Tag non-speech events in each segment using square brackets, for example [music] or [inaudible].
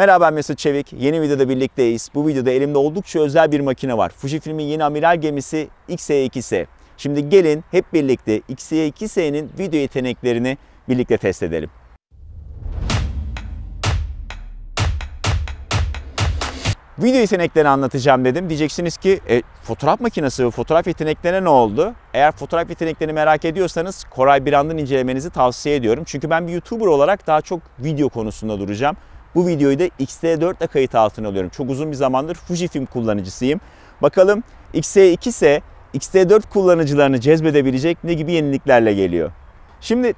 Merhaba ben Mesut Çevik. Yeni videoda birlikteyiz. Bu videoda elimde oldukça özel bir makine var. Fujifilm'in yeni amiral gemisi XE2S. Şimdi gelin hep birlikte XE2S'nin video yeteneklerini birlikte test edelim. Video yeteneklerini anlatacağım dedim. Diyeceksiniz ki e, fotoğraf makinesi, fotoğraf yeteneklerine ne oldu? Eğer fotoğraf yeteneklerini merak ediyorsanız Koray Birand'ın incelemenizi tavsiye ediyorum. Çünkü ben bir YouTuber olarak daha çok video konusunda duracağım. Bu videoyu da X-T4 ile kayıt altına alıyorum. Çok uzun bir zamandır Fujifilm kullanıcısıyım. Bakalım X-T2 s X-T4 kullanıcılarını cezbedebilecek ne gibi yeniliklerle geliyor. Şimdi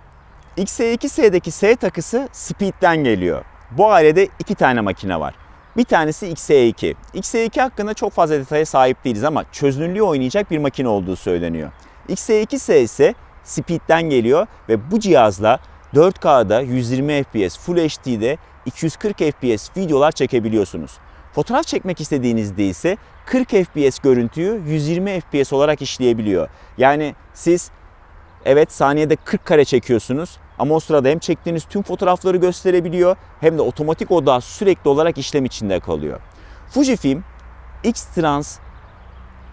X-T2S'deki S takısı Speed'den geliyor. Bu ailede iki tane makine var. Bir tanesi XE2. XE2 hakkında çok fazla detaya sahip değiliz ama çözünürlüğü oynayacak bir makine olduğu söyleniyor. XE2S ise Speed'den geliyor ve bu cihazla 4K'da 120 FPS Full HD'de 240 fps videolar çekebiliyorsunuz. Fotoğraf çekmek istediğinizde ise 40 fps görüntüyü 120 fps olarak işleyebiliyor. Yani siz evet saniyede 40 kare çekiyorsunuz ama o sırada hem çektiğiniz tüm fotoğrafları gösterebiliyor hem de otomatik oda sürekli olarak işlem içinde kalıyor. Fujifilm X-Trans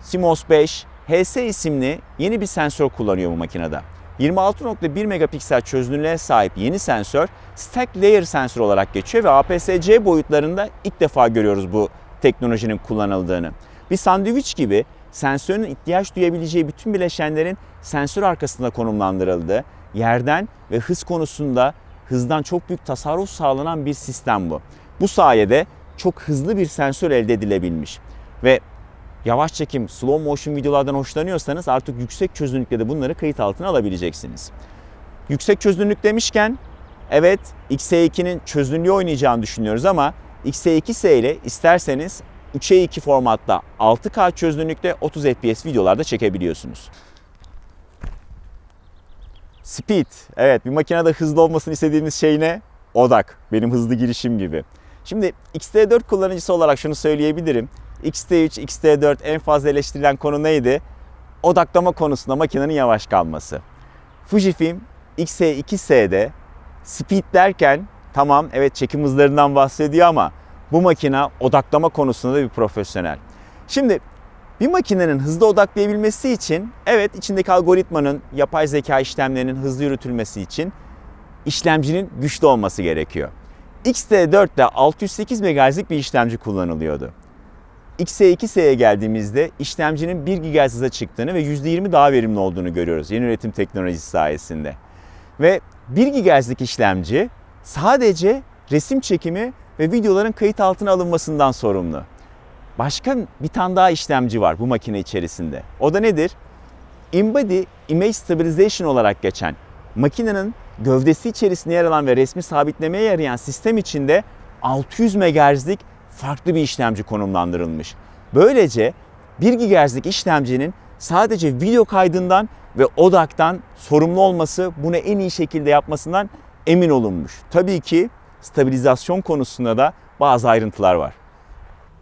SIMOS 5 HS isimli yeni bir sensör kullanıyor bu makinede. 26.1 megapiksel çözünürlüğe sahip yeni sensör stack layer sensör olarak geçiyor ve APS-C boyutlarında ilk defa görüyoruz bu teknolojinin kullanıldığını. Bir sandviç gibi sensörün ihtiyaç duyabileceği bütün bileşenlerin sensör arkasında konumlandırıldı. yerden ve hız konusunda hızdan çok büyük tasarruf sağlanan bir sistem bu. Bu sayede çok hızlı bir sensör elde edilebilmiş. Ve yavaş çekim, slow motion videolardan hoşlanıyorsanız artık yüksek çözünürlükte de bunları kayıt altına alabileceksiniz. Yüksek çözünürlük demişken evet XE2'nin çözünürlüğü oynayacağını düşünüyoruz ama XE2S ile isterseniz 3'e 2 formatta 6K çözünürlükte 30 FPS videolarda çekebiliyorsunuz. Speed. Evet bir makinede hızlı olmasını istediğimiz şey ne? Odak. Benim hızlı girişim gibi. Şimdi XT4 kullanıcısı olarak şunu söyleyebilirim xt 3 xt 4 en fazla eleştirilen konu neydi? Odaklama konusunda makinenin yavaş kalması. Fujifilm xe 2 sde speed derken tamam evet çekim hızlarından bahsediyor ama bu makina odaklama konusunda da bir profesyonel. Şimdi bir makinenin hızlı odaklayabilmesi için evet içindeki algoritmanın yapay zeka işlemlerinin hızlı yürütülmesi için işlemcinin güçlü olması gerekiyor. xt t 4te 608 MHz'lik bir işlemci kullanılıyordu. XE2S'ye geldiğimizde işlemcinin 1 GHz'a çıktığını ve %20 daha verimli olduğunu görüyoruz yeni üretim teknolojisi sayesinde. Ve 1 GHz'lik işlemci sadece resim çekimi ve videoların kayıt altına alınmasından sorumlu. Başka bir tane daha işlemci var bu makine içerisinde. O da nedir? InBody Image Stabilization olarak geçen makinenin gövdesi içerisinde yer alan ve resmi sabitlemeye yarayan sistem içinde 600 MHz'lik farklı bir işlemci konumlandırılmış. Böylece 1 GHz'lik işlemcinin sadece video kaydından ve odaktan sorumlu olması bunu en iyi şekilde yapmasından emin olunmuş. Tabii ki stabilizasyon konusunda da bazı ayrıntılar var.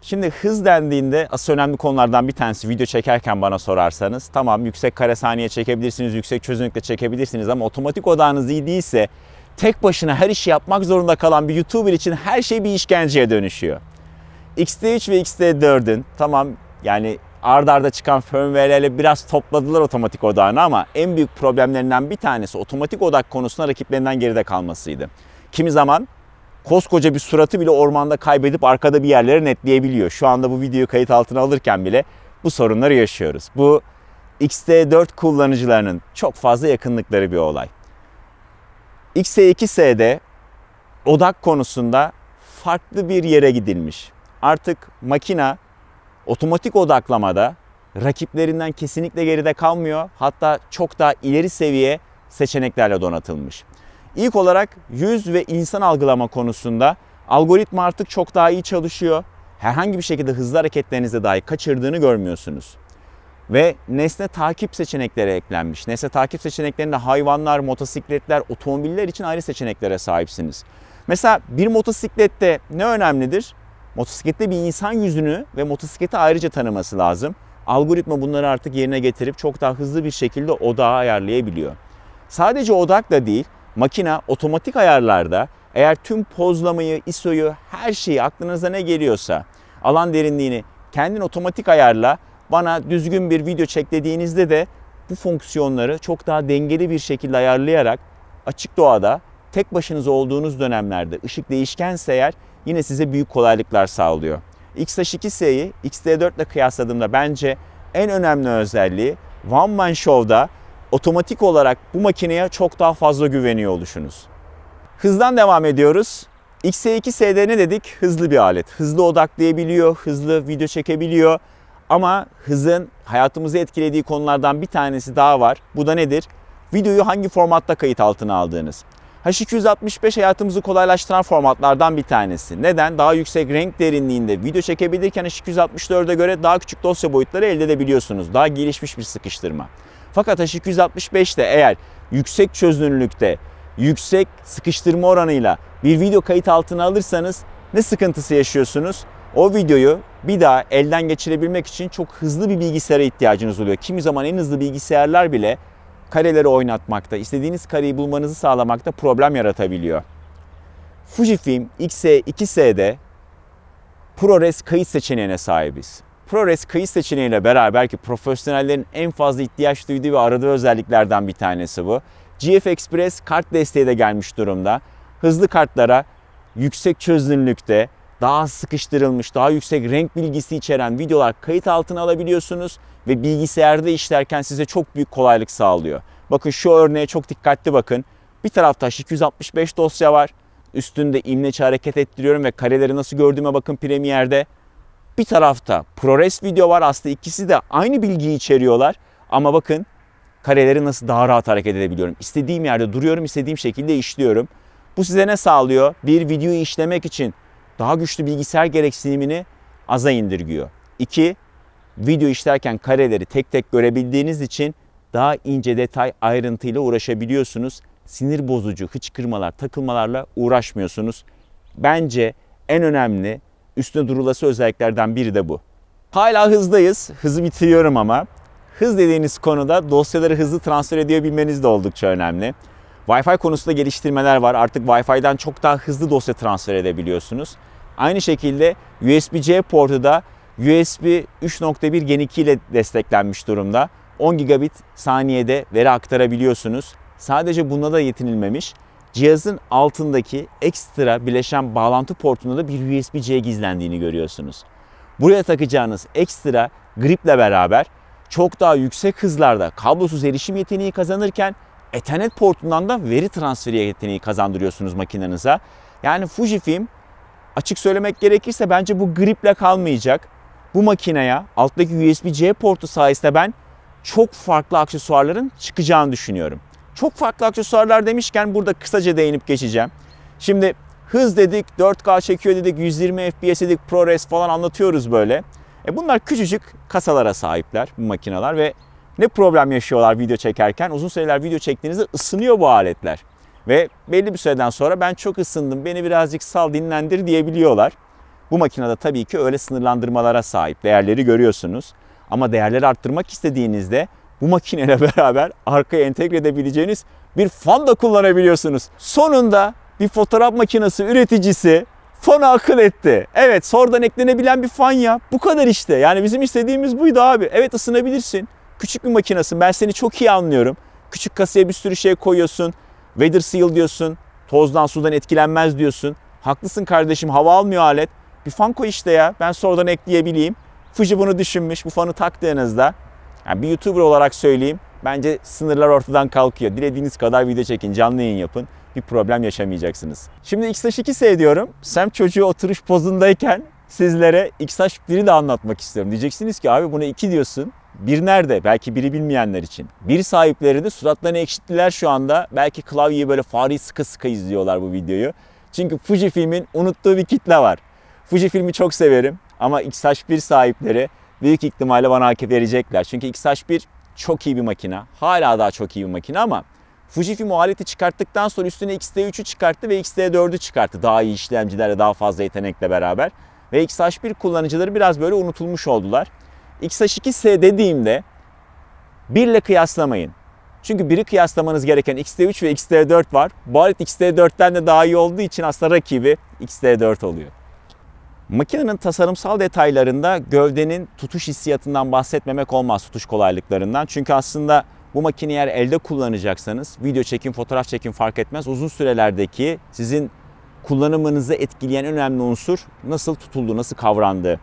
Şimdi hız dendiğinde asıl önemli konulardan bir tanesi video çekerken bana sorarsanız tamam yüksek kare saniye çekebilirsiniz, yüksek çözünürlükle çekebilirsiniz ama otomatik odağınız iyi değilse tek başına her işi yapmak zorunda kalan bir YouTuber için her şey bir işkenceye dönüşüyor. XT3 ve XT4'ün tamam yani ardarda arda çıkan firmware'lerle biraz topladılar otomatik odağını ama en büyük problemlerinden bir tanesi otomatik odak konusunda rakiplerinden geride kalmasıydı. Kimi zaman koskoca bir suratı bile ormanda kaybedip arkada bir yerlere netleyebiliyor. Şu anda bu videoyu kayıt altına alırken bile bu sorunları yaşıyoruz. Bu XT4 kullanıcılarının çok fazla yakınlıkları bir olay. XT2S'de odak konusunda farklı bir yere gidilmiş artık makina otomatik odaklamada rakiplerinden kesinlikle geride kalmıyor. Hatta çok daha ileri seviye seçeneklerle donatılmış. İlk olarak yüz ve insan algılama konusunda algoritma artık çok daha iyi çalışıyor. Herhangi bir şekilde hızlı hareketlerinizde dahi kaçırdığını görmüyorsunuz. Ve nesne takip seçenekleri eklenmiş. Nesne takip seçeneklerinde hayvanlar, motosikletler, otomobiller için ayrı seçeneklere sahipsiniz. Mesela bir motosiklette ne önemlidir? Motosiklette bir insan yüzünü ve motosikleti ayrıca tanıması lazım. Algoritma bunları artık yerine getirip çok daha hızlı bir şekilde odağı ayarlayabiliyor. Sadece odak da değil, makina otomatik ayarlarda eğer tüm pozlamayı, ISO'yu, her şeyi aklınıza ne geliyorsa alan derinliğini kendin otomatik ayarla bana düzgün bir video çek dediğinizde de bu fonksiyonları çok daha dengeli bir şekilde ayarlayarak açık doğada tek başınıza olduğunuz dönemlerde ışık değişkense eğer yine size büyük kolaylıklar sağlıyor. X-2S'yi X-T4 ile kıyasladığımda bence en önemli özelliği One Man Show'da otomatik olarak bu makineye çok daha fazla güveniyor oluşunuz. Hızdan devam ediyoruz. X-2S'de ne dedik? Hızlı bir alet. Hızlı odaklayabiliyor, hızlı video çekebiliyor. Ama hızın hayatımızı etkilediği konulardan bir tanesi daha var. Bu da nedir? Videoyu hangi formatta kayıt altına aldığınız. H265 hayatımızı kolaylaştıran formatlardan bir tanesi. Neden? Daha yüksek renk derinliğinde video çekebilirken H264'e göre daha küçük dosya boyutları elde edebiliyorsunuz. Daha gelişmiş bir sıkıştırma. Fakat H265'te eğer yüksek çözünürlükte, yüksek sıkıştırma oranıyla bir video kayıt altına alırsanız ne sıkıntısı yaşıyorsunuz? O videoyu bir daha elden geçirebilmek için çok hızlı bir bilgisayara ihtiyacınız oluyor. Kimi zaman en hızlı bilgisayarlar bile kareleri oynatmakta, istediğiniz kareyi bulmanızı sağlamakta problem yaratabiliyor. Fujifilm xe 2 sde ProRes kayıt seçeneğine sahibiz. ProRes kayıt seçeneğiyle beraber ki profesyonellerin en fazla ihtiyaç duyduğu ve aradığı özelliklerden bir tanesi bu. GF Express kart desteği de gelmiş durumda. Hızlı kartlara yüksek çözünürlükte daha sıkıştırılmış, daha yüksek renk bilgisi içeren videolar kayıt altına alabiliyorsunuz ve bilgisayarda işlerken size çok büyük kolaylık sağlıyor. Bakın şu örneğe çok dikkatli bakın. Bir tarafta 265 dosya var. Üstünde imleç hareket ettiriyorum ve kareleri nasıl gördüğüme bakın Premiere'de. Bir tarafta ProRes video var. Aslında ikisi de aynı bilgiyi içeriyorlar. Ama bakın kareleri nasıl daha rahat hareket edebiliyorum. İstediğim yerde duruyorum, istediğim şekilde işliyorum. Bu size ne sağlıyor? Bir videoyu işlemek için daha güçlü bilgisayar gereksinimini aza indirgiyor. 2. Video işlerken kareleri tek tek görebildiğiniz için daha ince detay ayrıntıyla uğraşabiliyorsunuz. Sinir bozucu hıçkırmalar, takılmalarla uğraşmıyorsunuz. Bence en önemli üstüne durulası özelliklerden biri de bu. Hala hızdayız. Hızı bitiriyorum ama. Hız dediğiniz konuda dosyaları hızlı transfer edebilmeniz de oldukça önemli. Wi-Fi konusunda geliştirmeler var. Artık Wi-Fi'den çok daha hızlı dosya transfer edebiliyorsunuz. Aynı şekilde USB-C portu da USB 3.1 Gen 2 ile desteklenmiş durumda. 10 gigabit saniyede veri aktarabiliyorsunuz. Sadece bunda da yetinilmemiş. Cihazın altındaki ekstra bileşen bağlantı portunda da bir USB-C gizlendiğini görüyorsunuz. Buraya takacağınız ekstra griple beraber çok daha yüksek hızlarda kablosuz erişim yeteneği kazanırken Ethernet portundan da veri transferi yeteneği kazandırıyorsunuz makinenize. Yani Fujifilm açık söylemek gerekirse bence bu griple kalmayacak. Bu makineye alttaki USB-C portu sayesinde ben çok farklı aksesuarların çıkacağını düşünüyorum. Çok farklı aksesuarlar demişken burada kısaca değinip geçeceğim. Şimdi hız dedik, 4K çekiyor dedik, 120 FPS dedik, ProRes falan anlatıyoruz böyle. E bunlar küçücük kasalara sahipler bu makineler ve ne problem yaşıyorlar video çekerken? Uzun süreler video çektiğinizde ısınıyor bu aletler. Ve belli bir süreden sonra ben çok ısındım, beni birazcık sal dinlendir diyebiliyorlar. Bu makinede tabii ki öyle sınırlandırmalara sahip. Değerleri görüyorsunuz. Ama değerleri arttırmak istediğinizde bu makineyle [laughs] beraber arkaya entegre edebileceğiniz bir fan da kullanabiliyorsunuz. Sonunda bir fotoğraf makinesi üreticisi fana akıl etti. Evet sordan eklenebilen bir fan ya. Bu kadar işte. Yani bizim istediğimiz buydu abi. Evet ısınabilirsin. Küçük bir makinesin. Ben seni çok iyi anlıyorum. Küçük kasaya bir sürü şey koyuyorsun. Weather seal diyorsun. Tozdan sudan etkilenmez diyorsun. Haklısın kardeşim hava almıyor alet. Bir fan koy işte ya. Ben sonradan ekleyebileyim. Fuji bunu düşünmüş. Bu fanı taktığınızda yani bir YouTuber olarak söyleyeyim. Bence sınırlar ortadan kalkıyor. Dilediğiniz kadar video çekin, canlı yayın yapın. Bir problem yaşamayacaksınız. Şimdi X-Taş 2 seviyorum. Sam çocuğu oturuş pozundayken sizlere XH biri de anlatmak istiyorum. Diyeceksiniz ki abi buna iki diyorsun. Bir nerede? Belki biri bilmeyenler için. Bir sahipleri de suratlarını ekşittiler şu anda. Belki klavyeyi böyle fareyi sıkı sıkı izliyorlar bu videoyu. Çünkü Fuji filmin unuttuğu bir kitle var. Fuji filmi çok severim ama XH1 sahipleri büyük ihtimalle bana hak verecekler. Çünkü XH1 çok iyi bir makine. Hala daha çok iyi bir makine ama Fujifilm o aleti çıkarttıktan sonra üstüne X-T3'ü çıkarttı ve X-T4'ü çıkarttı. Daha iyi işlemcilerle, daha fazla yetenekle beraber ve XH1 kullanıcıları biraz böyle unutulmuş oldular. XH2S dediğimde 1 ile kıyaslamayın. Çünkü biri kıyaslamanız gereken XT3 ve XT4 var. Barit XT4'ten de daha iyi olduğu için aslında rakibi XT4 oluyor. Makinenin tasarımsal detaylarında gövdenin tutuş hissiyatından bahsetmemek olmaz tutuş kolaylıklarından. Çünkü aslında bu makineyi eğer elde kullanacaksanız video çekim, fotoğraf çekim fark etmez. Uzun sürelerdeki sizin kullanımınızı etkileyen önemli unsur nasıl tutuldu, nasıl kavrandı.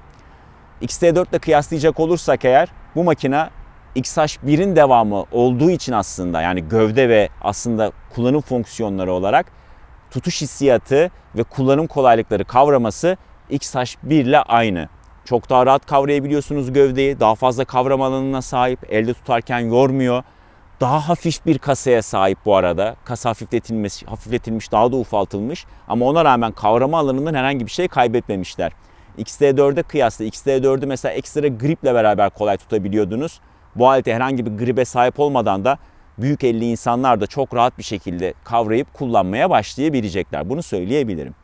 XT4 ile kıyaslayacak olursak eğer bu makina XH1'in devamı olduğu için aslında yani gövde ve aslında kullanım fonksiyonları olarak tutuş hissiyatı ve kullanım kolaylıkları kavraması XH1 ile aynı. Çok daha rahat kavrayabiliyorsunuz gövdeyi. Daha fazla kavram alanına sahip. Elde tutarken yormuyor. Daha hafif bir kasaya sahip bu arada. Kasa hafifletilmiş, hafifletilmiş daha da ufaltılmış. Ama ona rağmen kavrama alanından herhangi bir şey kaybetmemişler. XT4'e kıyasla XT4'ü mesela ekstra griple beraber kolay tutabiliyordunuz. Bu halde herhangi bir gribe sahip olmadan da büyük elli insanlar da çok rahat bir şekilde kavrayıp kullanmaya başlayabilecekler. Bunu söyleyebilirim.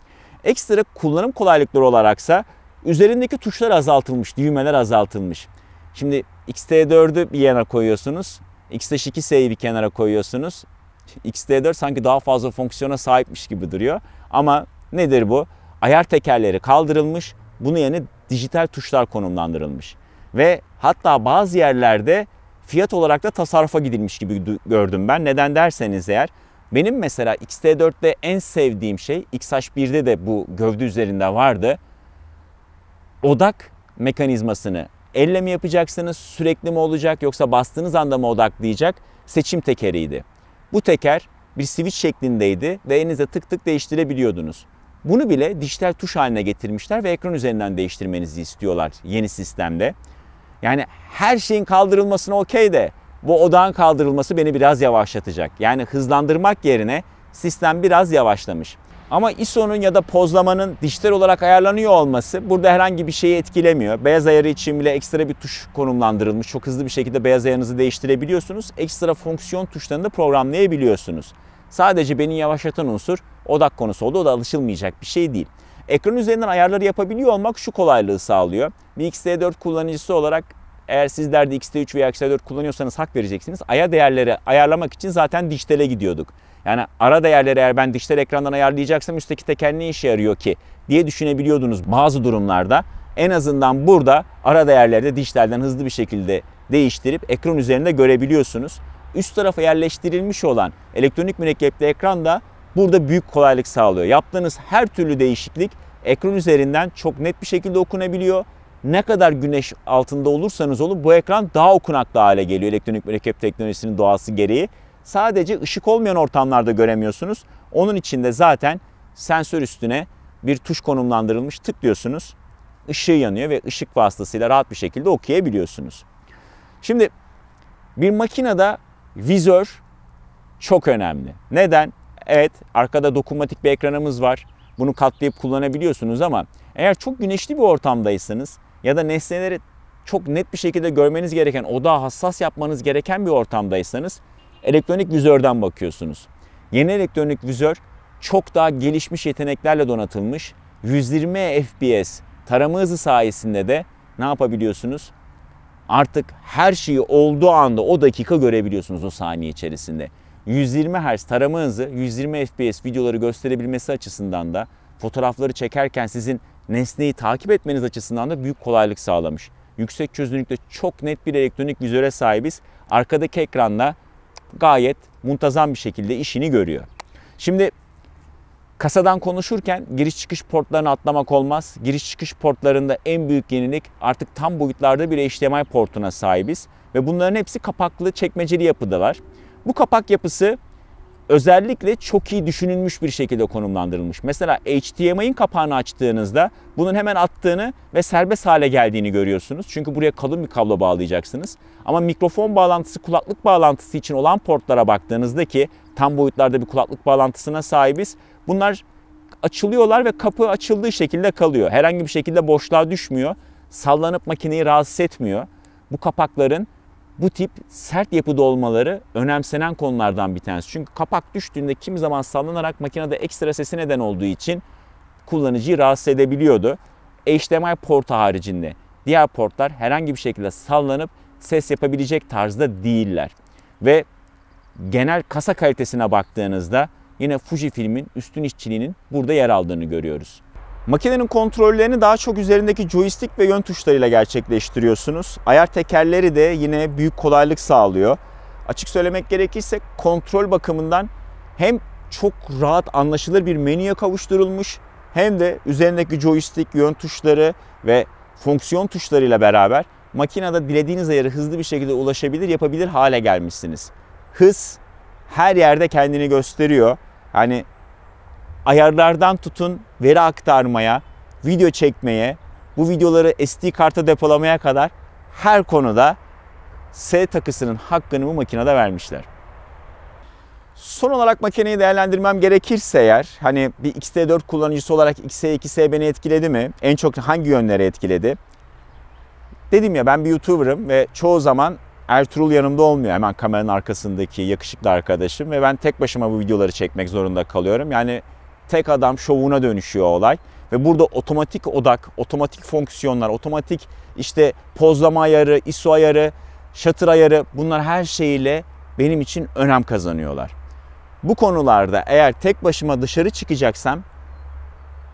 Ekstra kullanım kolaylıkları olaraksa üzerindeki tuşlar azaltılmış, düğmeler azaltılmış. Şimdi XT4'ü bir yana koyuyorsunuz. X'de 2 S'yi bir kenara koyuyorsunuz. XT4 sanki daha fazla fonksiyona sahipmiş gibi duruyor. Ama nedir bu? Ayar tekerleri kaldırılmış. Bunun yerine dijital tuşlar konumlandırılmış. Ve hatta bazı yerlerde fiyat olarak da tasarrufa gidilmiş gibi gördüm ben. Neden derseniz eğer benim mesela XT4'te en sevdiğim şey XH1'de de bu gövde üzerinde vardı. Odak mekanizmasını Elle mi yapacaksınız, sürekli mi olacak yoksa bastığınız anda mı odaklayacak? Seçim tekeriydi. Bu teker bir switch şeklindeydi ve elinize tık tık değiştirebiliyordunuz. Bunu bile dijital tuş haline getirmişler ve ekran üzerinden değiştirmenizi istiyorlar yeni sistemde. Yani her şeyin kaldırılmasına okey de bu odağın kaldırılması beni biraz yavaşlatacak. Yani hızlandırmak yerine sistem biraz yavaşlamış. Ama ISO'nun ya da pozlamanın dijital olarak ayarlanıyor olması burada herhangi bir şeyi etkilemiyor. Beyaz ayarı için bile ekstra bir tuş konumlandırılmış. Çok hızlı bir şekilde beyaz ayarınızı değiştirebiliyorsunuz. Ekstra fonksiyon tuşlarını da programlayabiliyorsunuz. Sadece beni yavaşlatan unsur odak konusu oldu. O da alışılmayacak bir şey değil. Ekran üzerinden ayarları yapabiliyor olmak şu kolaylığı sağlıyor. Bir XT4 kullanıcısı olarak eğer sizler de XT3 veya XT4 kullanıyorsanız hak vereceksiniz. Aya değerleri ayarlamak için zaten dijitale gidiyorduk. Yani ara değerleri eğer ben dijital ekrandan ayarlayacaksam üstteki teker ne işe yarıyor ki diye düşünebiliyordunuz bazı durumlarda. En azından burada ara değerleri de dijitalden hızlı bir şekilde değiştirip ekran üzerinde görebiliyorsunuz. Üst tarafa yerleştirilmiş olan elektronik mürekkepli ekran da burada büyük kolaylık sağlıyor. Yaptığınız her türlü değişiklik ekran üzerinden çok net bir şekilde okunabiliyor. Ne kadar güneş altında olursanız olun bu ekran daha okunaklı hale geliyor elektronik mürekkep teknolojisinin doğası gereği. Sadece ışık olmayan ortamlarda göremiyorsunuz. Onun için de zaten sensör üstüne bir tuş konumlandırılmış tıklıyorsunuz. Işığı yanıyor ve ışık vasıtasıyla rahat bir şekilde okuyabiliyorsunuz. Şimdi bir makinede vizör çok önemli. Neden? Evet arkada dokunmatik bir ekranımız var. Bunu katlayıp kullanabiliyorsunuz ama eğer çok güneşli bir ortamdaysanız ya da nesneleri çok net bir şekilde görmeniz gereken, oda hassas yapmanız gereken bir ortamdaysanız elektronik vizörden bakıyorsunuz. Yeni elektronik vizör çok daha gelişmiş yeteneklerle donatılmış. 120 FPS tarama hızı sayesinde de ne yapabiliyorsunuz? Artık her şeyi olduğu anda o dakika görebiliyorsunuz o saniye içerisinde. 120 Hz tarama hızı 120 FPS videoları gösterebilmesi açısından da fotoğrafları çekerken sizin nesneyi takip etmeniz açısından da büyük kolaylık sağlamış. Yüksek çözünürlükte çok net bir elektronik vizöre sahibiz. Arkadaki ekranda gayet muntazam bir şekilde işini görüyor. Şimdi kasadan konuşurken giriş çıkış portlarını atlamak olmaz. Giriş çıkış portlarında en büyük yenilik artık tam boyutlarda bir HDMI portuna sahibiz ve bunların hepsi kapaklı çekmeceli yapıdalar. Bu kapak yapısı özellikle çok iyi düşünülmüş bir şekilde konumlandırılmış. Mesela HDMI'nin kapağını açtığınızda bunun hemen attığını ve serbest hale geldiğini görüyorsunuz. Çünkü buraya kalın bir kablo bağlayacaksınız. Ama mikrofon bağlantısı, kulaklık bağlantısı için olan portlara baktığınızda ki tam boyutlarda bir kulaklık bağlantısına sahibiz. Bunlar açılıyorlar ve kapı açıldığı şekilde kalıyor. Herhangi bir şekilde boşluğa düşmüyor. Sallanıp makineyi rahatsız etmiyor. Bu kapakların bu tip sert yapıda olmaları önemsenen konulardan bir tanesi. Çünkü kapak düştüğünde kimi zaman sallanarak makinede ekstra sesi neden olduğu için kullanıcıyı rahatsız edebiliyordu. HDMI portu haricinde diğer portlar herhangi bir şekilde sallanıp ses yapabilecek tarzda değiller. Ve genel kasa kalitesine baktığınızda yine Fuji filmin üstün işçiliğinin burada yer aldığını görüyoruz. Makinenin kontrollerini daha çok üzerindeki joystick ve yön tuşlarıyla gerçekleştiriyorsunuz. Ayar tekerleri de yine büyük kolaylık sağlıyor. Açık söylemek gerekirse kontrol bakımından hem çok rahat anlaşılır bir menüye kavuşturulmuş hem de üzerindeki joystick, yön tuşları ve fonksiyon tuşlarıyla beraber makinede dilediğiniz ayarı hızlı bir şekilde ulaşabilir, yapabilir hale gelmişsiniz. Hız her yerde kendini gösteriyor. Hani ayarlardan tutun veri aktarmaya, video çekmeye, bu videoları SD karta depolamaya kadar her konuda S takısının hakkını bu makinede vermişler. Son olarak makineyi değerlendirmem gerekirse eğer hani bir XT4 kullanıcısı olarak XT2S beni etkiledi mi? En çok hangi yönlere etkiledi? Dedim ya ben bir YouTuber'ım ve çoğu zaman Ertuğrul yanımda olmuyor. Hemen kameranın arkasındaki yakışıklı arkadaşım ve ben tek başıma bu videoları çekmek zorunda kalıyorum. Yani tek adam şovuna dönüşüyor olay. Ve burada otomatik odak, otomatik fonksiyonlar, otomatik işte pozlama ayarı, ISO ayarı, shutter ayarı bunlar her şeyiyle benim için önem kazanıyorlar. Bu konularda eğer tek başıma dışarı çıkacaksam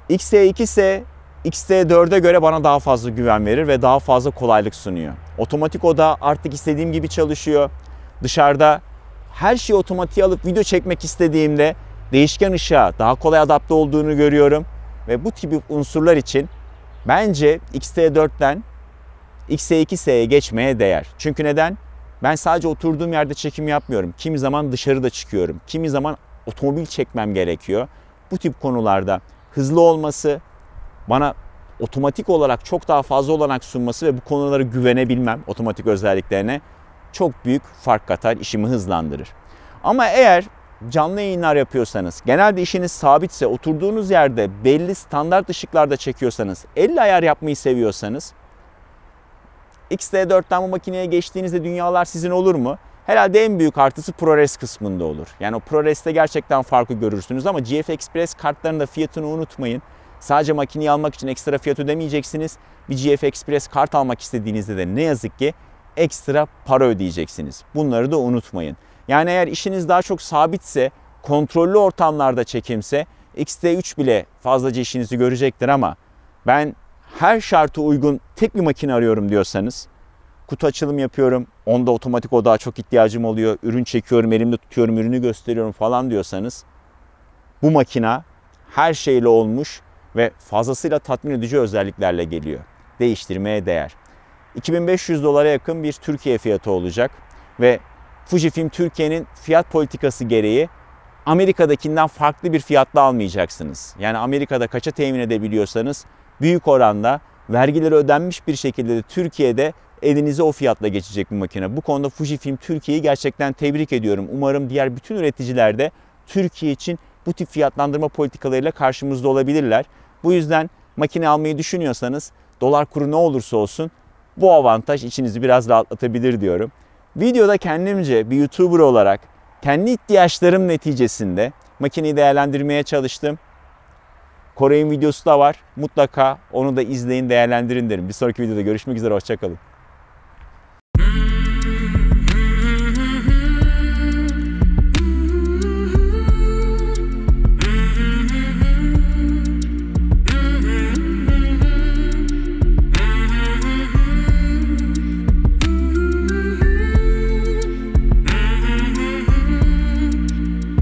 XT2S XT4'e göre bana daha fazla güven verir ve daha fazla kolaylık sunuyor. Otomatik oda artık istediğim gibi çalışıyor. Dışarıda her şeyi otomatiğe alıp video çekmek istediğimde değişken ışığa daha kolay adapte olduğunu görüyorum. Ve bu tip unsurlar için bence XT4'ten XE2S'ye geçmeye değer. Çünkü neden? Ben sadece oturduğum yerde çekim yapmıyorum. Kimi zaman dışarıda çıkıyorum. Kimi zaman otomobil çekmem gerekiyor. Bu tip konularda hızlı olması bana otomatik olarak çok daha fazla olanak sunması ve bu konulara güvenebilmem otomatik özelliklerine çok büyük fark katar, işimi hızlandırır. Ama eğer canlı yayınlar yapıyorsanız, genelde işiniz sabitse, oturduğunuz yerde belli standart ışıklarda çekiyorsanız, 50 ayar yapmayı seviyorsanız, XT4'ten bu makineye geçtiğinizde dünyalar sizin olur mu? Herhalde en büyük artısı ProRes kısmında olur. Yani o ProRes'te gerçekten farkı görürsünüz ama GF Express kartlarının da fiyatını unutmayın. Sadece makineyi almak için ekstra fiyat ödemeyeceksiniz. Bir GF Express kart almak istediğinizde de ne yazık ki ekstra para ödeyeceksiniz. Bunları da unutmayın. Yani eğer işiniz daha çok sabitse, kontrollü ortamlarda çekimse XT3 bile fazlaca işinizi görecektir ama ben her şartı uygun tek bir makine arıyorum diyorsanız kutu açılım yapıyorum. Onda otomatik o daha çok ihtiyacım oluyor. Ürün çekiyorum, elimde tutuyorum, ürünü gösteriyorum falan diyorsanız bu makina her şeyle olmuş ve fazlasıyla tatmin edici özelliklerle geliyor. Değiştirmeye değer. 2500 dolara yakın bir Türkiye fiyatı olacak ve Fujifilm Türkiye'nin fiyat politikası gereği Amerika'dakinden farklı bir fiyatla almayacaksınız. Yani Amerika'da kaça temin edebiliyorsanız büyük oranda vergileri ödenmiş bir şekilde de Türkiye'de elinize o fiyatla geçecek bu makine. Bu konuda Fujifilm Türkiye'yi gerçekten tebrik ediyorum. Umarım diğer bütün üreticiler de Türkiye için bu tip fiyatlandırma politikalarıyla karşımızda olabilirler. Bu yüzden makine almayı düşünüyorsanız dolar kuru ne olursa olsun bu avantaj içinizi biraz rahatlatabilir diyorum. Videoda kendimce bir YouTuber olarak kendi ihtiyaçlarım neticesinde makineyi değerlendirmeye çalıştım. Kore'nin videosu da var. Mutlaka onu da izleyin, değerlendirin derim. Bir sonraki videoda görüşmek üzere, hoşçakalın.